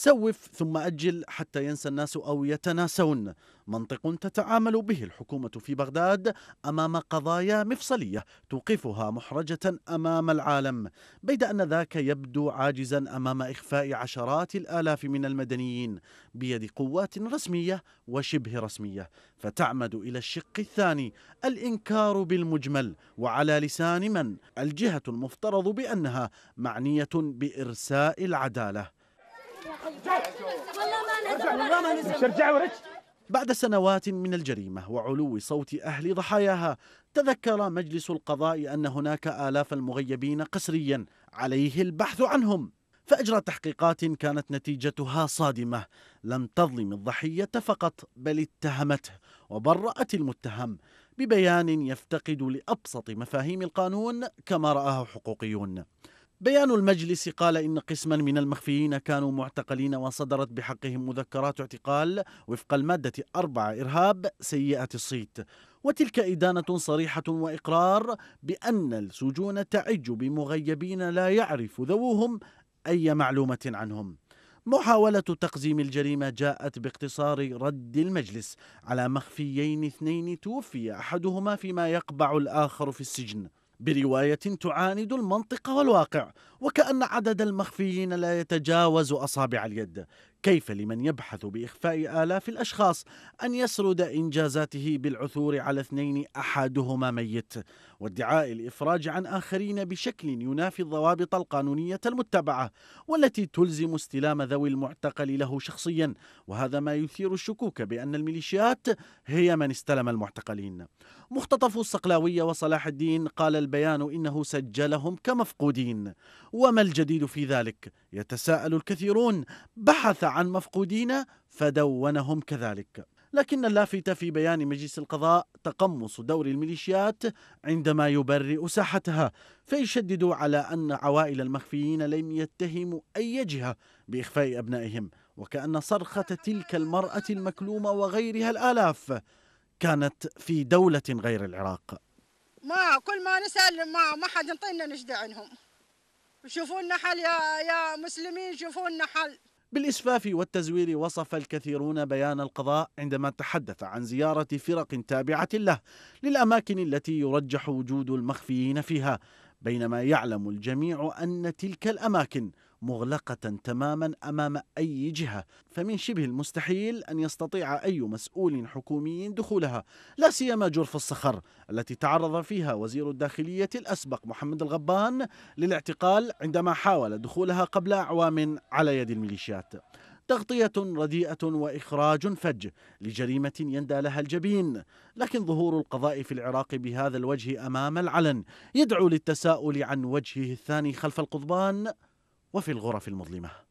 سوف ثم أجل حتى ينسى الناس أو يتناسون منطق تتعامل به الحكومة في بغداد أمام قضايا مفصلية توقفها محرجة أمام العالم بيد أن ذاك يبدو عاجزا أمام إخفاء عشرات الآلاف من المدنيين بيد قوات رسمية وشبه رسمية فتعمد إلى الشق الثاني الإنكار بالمجمل وعلى لسان من الجهة المفترض بأنها معنية بإرساء العدالة بعد سنوات من الجريمة وعلو صوت أهل ضحاياها تذكر مجلس القضاء أن هناك آلاف المغيبين قسريا عليه البحث عنهم فأجرى تحقيقات كانت نتيجتها صادمة لم تظلم الضحية فقط بل اتهمته وبرأت المتهم ببيان يفتقد لأبسط مفاهيم القانون كما رآه حقوقيون بيان المجلس قال إن قسما من المخفيين كانوا معتقلين وصدرت بحقهم مذكرات اعتقال وفق المادة أربعة إرهاب سيئة الصيت وتلك إدانة صريحة وإقرار بأن السجون تعج بمغيبين لا يعرف ذووهم أي معلومة عنهم محاولة تقزيم الجريمة جاءت باقتصار رد المجلس على مخفيين اثنين توفي أحدهما فيما يقبع الآخر في السجن بروايه تعاند المنطق والواقع وكأن عدد المخفيين لا يتجاوز أصابع اليد كيف لمن يبحث بإخفاء آلاف الأشخاص أن يسرد إنجازاته بالعثور على اثنين أحدهما ميت وادعاء الإفراج عن آخرين بشكل ينافي الضوابط القانونية المتبعة والتي تلزم استلام ذوي المعتقل له شخصيا وهذا ما يثير الشكوك بأن الميليشيات هي من استلم المعتقلين مختطف الصقلاوية وصلاح الدين قال البيان إنه سجلهم كمفقودين وما الجديد في ذلك يتساءل الكثيرون بحث عن مفقودين فدونهم كذلك لكن اللافت في بيان مجلس القضاء تقمص دور الميليشيات عندما يبرئ ساحتها فيشدد على أن عوائل المخفيين لم يتهموا أي جهة بإخفاء أبنائهم وكأن صرخة تلك المرأة المكلومة وغيرها الآلاف كانت في دولة غير العراق ما كل ما نسأل ما, ما حد ينطينا نجد عنهم شوفوا لنا حل يا يا مسلمين شوفوا لنا حل بالإسفاف والتزوير وصف الكثيرون بيان القضاء عندما تحدث عن زيارة فرق تابعة له للأماكن التي يرجح وجود المخفيين فيها بينما يعلم الجميع أن تلك الأماكن مغلقة تماما أمام أي جهة فمن شبه المستحيل أن يستطيع أي مسؤول حكومي دخولها لا سيما جرف الصخر التي تعرض فيها وزير الداخلية الأسبق محمد الغبان للاعتقال عندما حاول دخولها قبل أعوام على يد الميليشيات تغطية رديئة وإخراج فج لجريمة يندى لها الجبين لكن ظهور القضاء في العراق بهذا الوجه أمام العلن يدعو للتساؤل عن وجهه الثاني خلف القضبان وفي الغرف المظلمه